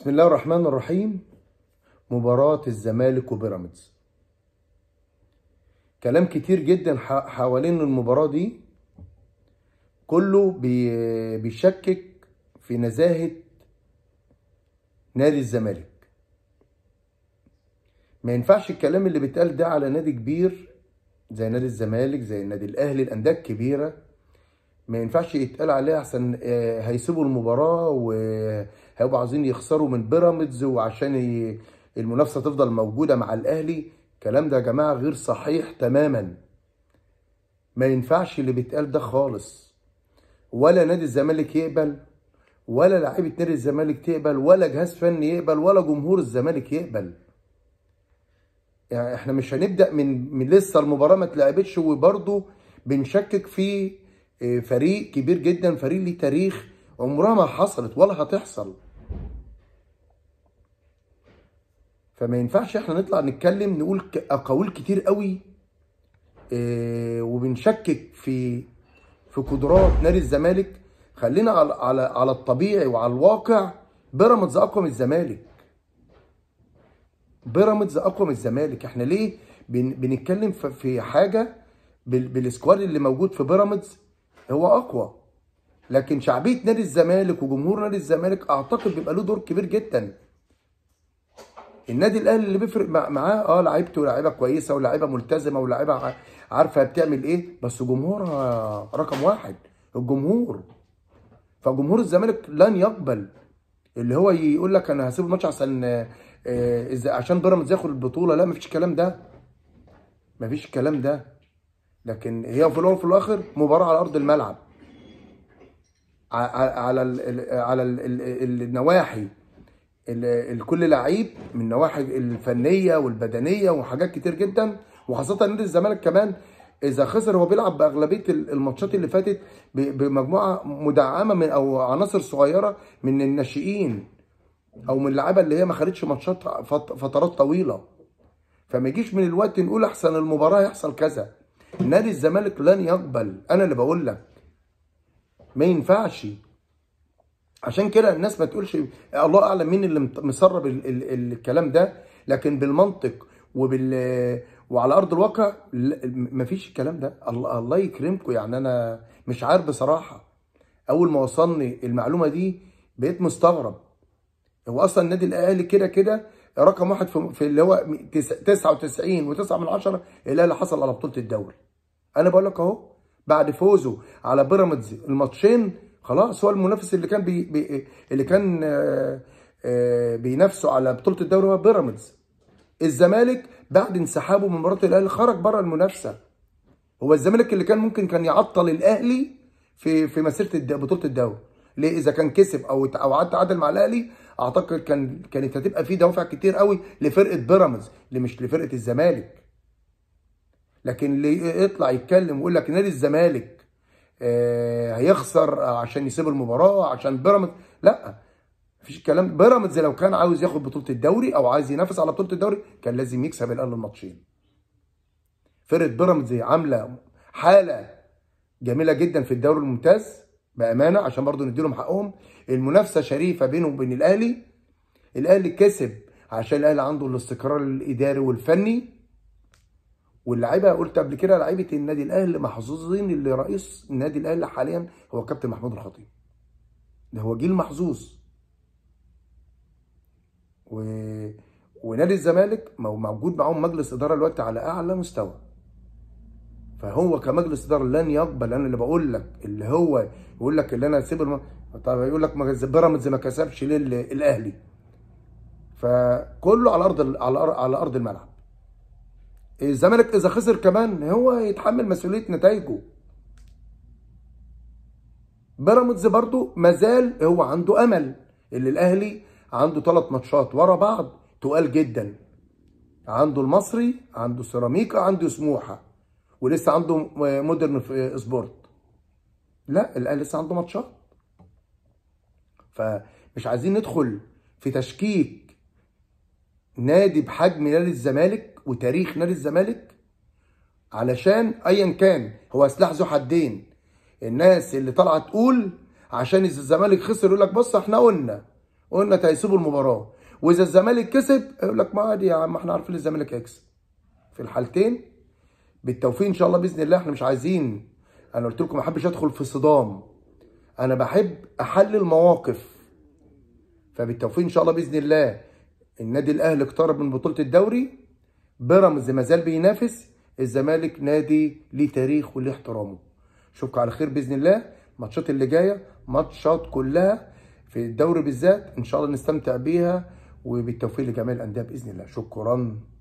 بسم الله الرحمن الرحيم مباراة الزمالك وبيراميدز كلام كتير جدا حوالين المباراة دي كله بيشكك في نزاهة نادي الزمالك ما ينفعش الكلام اللي بيتقال ده على نادي كبير زي نادي الزمالك زي النادي الاهلي الانديه الكبيره ما ينفعش يتقال عليه عشان آه، هيسيبوا المباراه وهيبقوا عايزين يخسروا من بيراميدز وعشان المنافسه تفضل موجوده مع الاهلي الكلام ده يا جماعه غير صحيح تماما ما ينفعش اللي بيتقال ده خالص ولا نادي الزمالك يقبل ولا لعيبه نادي الزمالك تقبل ولا جهاز فني يقبل ولا جمهور الزمالك يقبل يعني احنا مش هنبدا من, من لسه المباراه ما اتلعبتش وبرده بنشكك في آه، فريق كبير جدا فريق ليه تاريخ عمرها ما حصلت ولا هتحصل فما ينفعش احنا نطلع نتكلم نقول اقاويل كتير قوي اه وبنشكك في في قدرات نادي الزمالك خلينا على على على الطبيعي وعلى الواقع بيراميدز اقوى من الزمالك بيراميدز اقوى من الزمالك احنا ليه بنتكلم في حاجه بالسكواد اللي موجود في بيراميدز هو اقوى لكن شعبيه نادي الزمالك وجمهور نادي الزمالك اعتقد بيبقى له دور كبير جدا النادي الاهلي اللي بيفرق معاه اه لعيبته لعيبه كويسه ولاعيبه ملتزمه ولاعيبه عارفه بتعمل ايه بس جمهورها آه، رقم واحد الجمهور فجمهور الزمالك لن يقبل اللي هو يقول لك انا هسيب الماتش عشان آه، عشان بيراميدز ياخد البطوله لا مفيش الكلام ده مفيش الكلام ده لكن هي في الاول وفي الاخر مباراه على ارض الملعب على ال على ال النواحي كل لعيب من النواحي الفنيه والبدنيه وحاجات كتير جدا وخاصه نادي الزمالك كمان اذا خسر هو بيلعب باغلبيه الماتشات اللي فاتت بمجموعه مدعمه من او عناصر صغيره من الناشئين او من اللعيبه اللي هي ما خدتش ماتشات فترات طويله فما يجيش من الوقت نقول احسن المباراه يحصل كذا نادي الزمالك لن يقبل انا اللي بقول لك ما ينفعش عشان كده الناس ما تقولش الله اعلم مين اللي مسرب الكلام ده لكن بالمنطق وبال وعلى ارض الواقع مفيش الكلام ده الله يكرمكم يعني انا مش عارف بصراحه اول ما وصلني المعلومه دي بقيت مستغرب هو اصلا النادي الاهلي كده كده رقم واحد في اللي هو 99 و9 من 10 الاهلي حصل على بطوله الدوري انا بقول لك اهو بعد فوزه على بيراميدز الماتشين خلاص هو المنافس اللي كان بي بي اللي كان آآ آه، آآ آه، بينافسه على بطوله الدوري هو بيراميدز الزمالك بعد انسحابه من مباراه الاهلي خرج بره المنافسه هو الزمالك اللي كان ممكن كان يعطل الاهلي في في مسيره بطوله الدوري ليه اذا كان كسب او او عدى عدل مع الاهلي اعتقد كان كانت هتبقى في دوافع كتير قوي لفرقه بيراميدز اللي مش لفرقه الزمالك لكن اللي يطلع يتكلم ويقول لك نادي الزمالك آه هيخسر عشان يسيب المباراه عشان بيراميدز لا مفيش الكلام بيراميدز لو كان عاوز ياخد بطوله الدوري او عايز ينافس على بطوله الدوري كان لازم يكسب الاقل الماتشين فرقه بيراميدز عامله حاله جميله جدا في الدوري الممتاز بامانه عشان برضو نديلهم حقهم المنافسه شريفه بينه وبين الاهلي الاهلي كسب عشان الاهلي عنده الاستقرار الاداري والفني واللعيبه قلت قبل كده لعيبه النادي الاهلي محظوظين اللي رئيس النادي الاهلي حاليا هو كابتن محمود الخطيب ده هو جيل محظوظ و... ونادي الزمالك موجود معاهم مجلس اداره دلوقتي على اعلى مستوى فهو كمجلس اداره لن يقبل انا اللي بقول لك اللي هو يقول لك اللي انا هسيب الم... طب يقول لك بيراميدز ما كسبش ليه الاهلي فكله على ارض على على ارض الملعب الزمالك اذا خسر كمان هو يتحمل مسؤوليه نتائجه بيراميدز برضه مازال هو عنده امل اللي الاهلي عنده ثلاث ماتشات ورا بعض تقال جدا عنده المصري عنده سيراميكا عنده سموحه ولسه عنده مودرن في سبورت لا الاهلي لسه عنده ماتشات فمش عايزين ندخل في تشكيك نادي بحجم نادي الزمالك وتاريخ نادي الزمالك علشان ايا كان هو سلاح ذو حدين الناس اللي طالعه تقول عشان اذا الزمالك خسر يقول لك بص احنا قلنا قلنا هيسيبوا المباراه واذا الزمالك كسب يقول لك ما عادي يا عم احنا عارفين الزمالك هيكسب في الحالتين بالتوفيق ان شاء الله باذن الله احنا مش عايزين انا قلت لكم ما احبش ادخل في صدام انا بحب احلل مواقف فبالتوفيق ان شاء الله باذن الله النادي الاهلي اقترب من بطوله الدوري بيراميدز ما زال بينافس الزمالك نادي ليه تاريخ وليه احترامه اشوفكم على خير باذن الله ماتشات اللي جايه ماتشات كلها في الدوري بالذات ان شاء الله نستمتع بيها وبالتوفيق لجميع الانديه باذن الله شكرا